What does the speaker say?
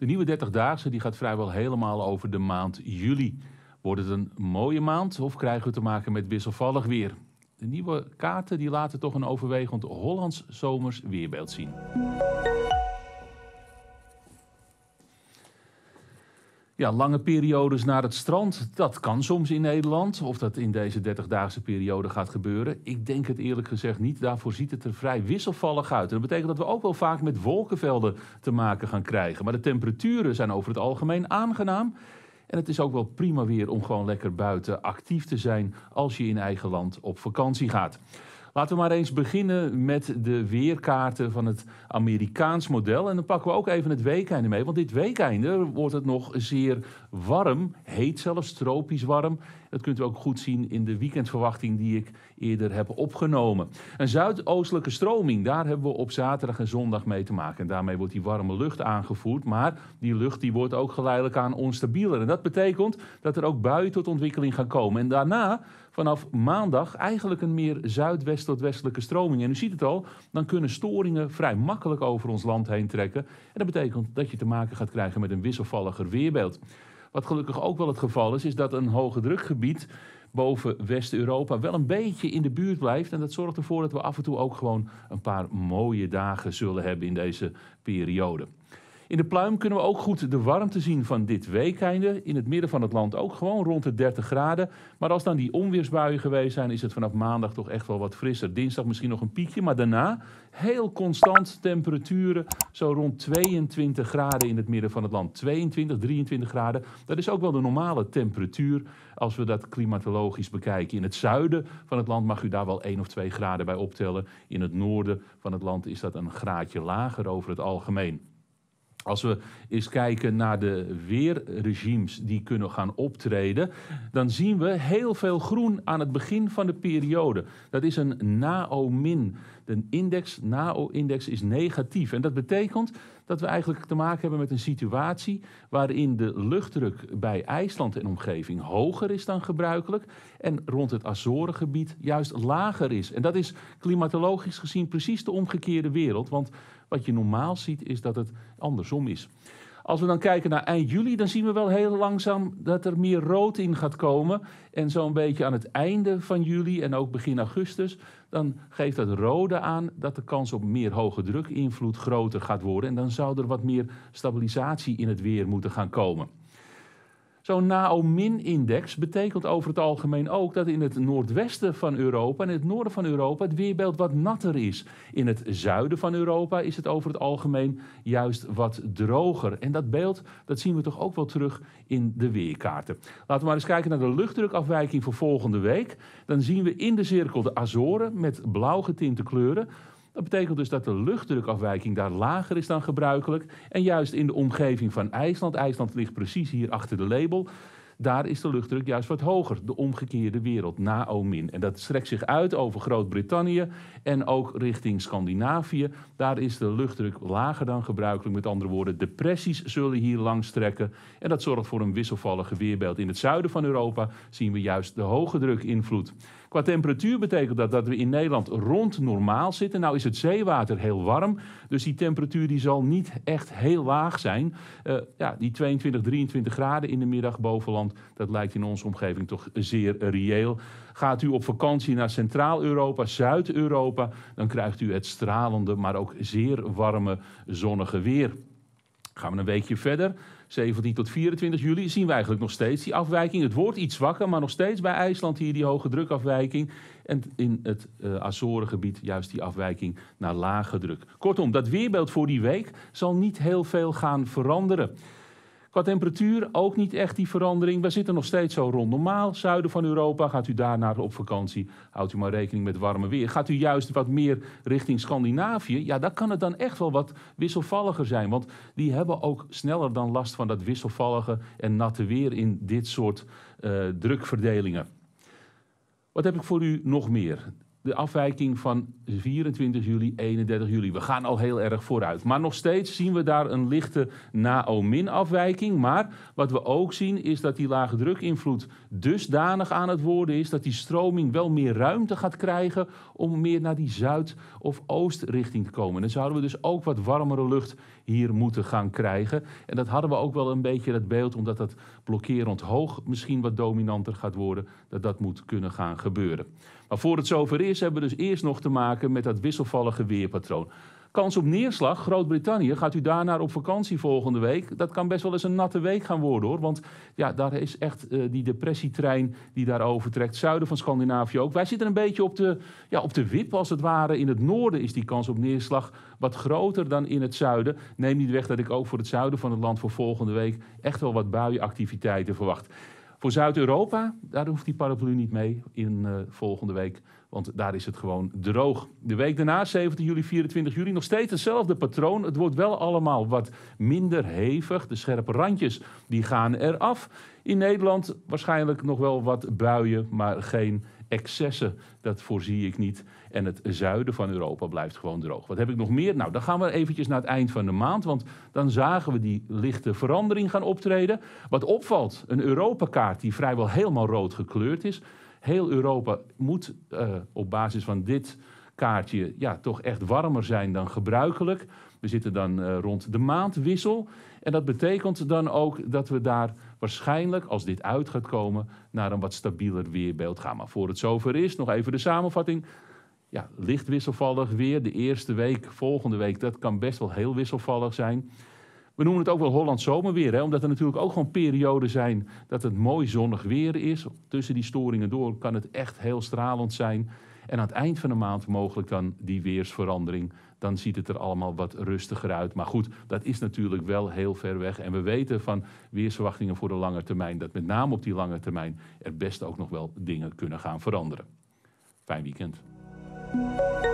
De nieuwe 30-daagse die gaat vrijwel helemaal over de maand juli. Wordt het een mooie maand of krijgen we te maken met wisselvallig weer? De nieuwe kaarten die laten toch een overwegend Hollands zomers weerbeeld zien. ja, lange periodes naar het strand, dat kan soms in Nederland. Of dat in deze 30-daagse periode gaat gebeuren. Ik denk het eerlijk gezegd niet. Daarvoor ziet het er vrij wisselvallig uit. En dat betekent dat we ook wel vaak met wolkenvelden te maken gaan krijgen. Maar de temperaturen zijn over het algemeen aangenaam. En het is ook wel prima weer om gewoon lekker buiten actief te zijn als je in eigen land op vakantie gaat. Laten we maar eens beginnen met de weerkaarten van het Amerikaans model. En dan pakken we ook even het weekeinde mee. Want dit weekeinde wordt het nog zeer warm, heet zelfs, tropisch warm. Dat kunt u ook goed zien in de weekendverwachting die ik eerder heb opgenomen. Een zuidoostelijke stroming, daar hebben we op zaterdag en zondag mee te maken. En daarmee wordt die warme lucht aangevoerd, maar die lucht die wordt ook geleidelijk aan onstabieler. En dat betekent dat er ook buien tot ontwikkeling gaan komen. En daarna vanaf maandag eigenlijk een meer zuidwest tot westelijke stroming. En u ziet het al, dan kunnen storingen vrij makkelijk over ons land heen trekken. En dat betekent dat je te maken gaat krijgen met een wisselvalliger weerbeeld. Wat gelukkig ook wel het geval is, is dat een hoge drukgebied boven West-Europa wel een beetje in de buurt blijft. En dat zorgt ervoor dat we af en toe ook gewoon een paar mooie dagen zullen hebben in deze periode. In de pluim kunnen we ook goed de warmte zien van dit weekeinde. In het midden van het land ook gewoon rond de 30 graden. Maar als dan die onweersbuien geweest zijn, is het vanaf maandag toch echt wel wat frisser. Dinsdag misschien nog een piekje, maar daarna heel constant temperaturen. Zo rond 22 graden in het midden van het land. 22, 23 graden. Dat is ook wel de normale temperatuur als we dat klimatologisch bekijken. In het zuiden van het land mag u daar wel 1 of 2 graden bij optellen. In het noorden van het land is dat een graadje lager over het algemeen. Als we eens kijken naar de weerregimes die kunnen gaan optreden, dan zien we heel veel groen aan het begin van de periode. Dat is een NAO-min. De index, NAO-index is negatief. En dat betekent dat we eigenlijk te maken hebben met een situatie waarin de luchtdruk bij IJsland en omgeving hoger is dan gebruikelijk en rond het Azorengebied juist lager is. En dat is klimatologisch gezien precies de omgekeerde wereld, want wat je normaal ziet is dat het andersom is. Als we dan kijken naar eind juli, dan zien we wel heel langzaam dat er meer rood in gaat komen. En zo'n beetje aan het einde van juli en ook begin augustus, dan geeft dat rode aan dat de kans op meer hoge drukinvloed groter gaat worden. En dan zou er wat meer stabilisatie in het weer moeten gaan komen. Zo'n Naomin-index betekent over het algemeen ook dat in het noordwesten van Europa en het noorden van Europa het weerbeeld wat natter is. In het zuiden van Europa is het over het algemeen juist wat droger. En dat beeld dat zien we toch ook wel terug in de weerkaarten. Laten we maar eens kijken naar de luchtdrukafwijking voor volgende week. Dan zien we in de cirkel de Azoren met blauw getinte kleuren. Dat betekent dus dat de luchtdrukafwijking daar lager is dan gebruikelijk. En juist in de omgeving van IJsland, IJsland ligt precies hier achter de label, daar is de luchtdruk juist wat hoger. De omgekeerde wereld, na Omin. En dat strekt zich uit over Groot-Brittannië en ook richting Scandinavië. Daar is de luchtdruk lager dan gebruikelijk. Met andere woorden, depressies zullen hier langs trekken. En dat zorgt voor een wisselvallige weerbeeld. In het zuiden van Europa zien we juist de hoge druk invloed. Qua temperatuur betekent dat dat we in Nederland rond normaal zitten. Nou is het zeewater heel warm, dus die temperatuur die zal niet echt heel laag zijn. Eh, ja, die 22, 23 graden in de middag bovenland, dat lijkt in onze omgeving toch zeer reëel. Gaat u op vakantie naar Centraal-Europa, Zuid-Europa, dan krijgt u het stralende, maar ook zeer warme zonnige weer. Gaan we een weekje verder, 17 tot 24 juli, zien we eigenlijk nog steeds die afwijking. Het wordt iets zwakker, maar nog steeds bij IJsland hier die hoge drukafwijking. En in het eh, Azorengebied juist die afwijking naar lage druk. Kortom, dat weerbeeld voor die week zal niet heel veel gaan veranderen. Qua temperatuur ook niet echt die verandering. We zitten nog steeds zo rond normaal. Zuiden van Europa gaat u daarna op vakantie. Houdt u maar rekening met warme weer. Gaat u juist wat meer richting Scandinavië? Ja, dan kan het dan echt wel wat wisselvalliger zijn. Want die hebben ook sneller dan last van dat wisselvallige en natte weer in dit soort eh, drukverdelingen. Wat heb ik voor u nog meer? de afwijking van 24 juli, 31 juli. We gaan al heel erg vooruit. Maar nog steeds zien we daar een lichte NAO-min-afwijking. Maar wat we ook zien is dat die lage invloed dusdanig aan het worden is... dat die stroming wel meer ruimte gaat krijgen om meer naar die zuid- of oostrichting te komen. Dan zouden we dus ook wat warmere lucht hier moeten gaan krijgen. En dat hadden we ook wel een beetje dat beeld, omdat dat blokkerend hoog misschien wat dominanter gaat worden... dat dat moet kunnen gaan gebeuren. Maar voor het zover is Europeërs hebben dus eerst nog te maken met dat wisselvallige weerpatroon. Kans op neerslag, Groot-Brittannië, gaat u daarna op vakantie volgende week. Dat kan best wel eens een natte week gaan worden hoor. Want ja, daar is echt eh, die depressietrein die daar overtrekt. Zuiden van Scandinavië ook. Wij zitten een beetje op de, ja, op de wip als het ware. In het noorden is die kans op neerslag wat groter dan in het zuiden. Neem niet weg dat ik ook voor het zuiden van het land voor volgende week echt wel wat buienactiviteiten verwacht. Voor Zuid-Europa, daar hoeft die paraplu niet mee in eh, volgende week. Want daar is het gewoon droog. De week daarna, 17 juli, 24 juli, nog steeds hetzelfde patroon. Het wordt wel allemaal wat minder hevig. De scherpe randjes die gaan eraf. In Nederland waarschijnlijk nog wel wat buien, maar geen excessen, dat voorzie ik niet. En het zuiden van Europa blijft gewoon droog. Wat heb ik nog meer? Nou, dan gaan we eventjes naar het eind van de maand. Want dan zagen we die lichte verandering gaan optreden. Wat opvalt, een Europakaart die vrijwel helemaal rood gekleurd is. Heel Europa moet eh, op basis van dit kaartje ja, toch echt warmer zijn dan gebruikelijk. We zitten dan eh, rond de maandwissel. En dat betekent dan ook dat we daar waarschijnlijk, als dit uit gaat komen, naar een wat stabieler weerbeeld gaan. Maar voor het zover is, nog even de samenvatting. Ja, licht wisselvallig weer. De eerste week, volgende week, dat kan best wel heel wisselvallig zijn. We noemen het ook wel Holland zomerweer, hè? omdat er natuurlijk ook gewoon perioden zijn dat het mooi zonnig weer is. Tussen die storingen door kan het echt heel stralend zijn. En aan het eind van de maand mogelijk dan die weersverandering. Dan ziet het er allemaal wat rustiger uit. Maar goed, dat is natuurlijk wel heel ver weg. En we weten van weersverwachtingen voor de lange termijn dat met name op die lange termijn er best ook nog wel dingen kunnen gaan veranderen. Fijn weekend.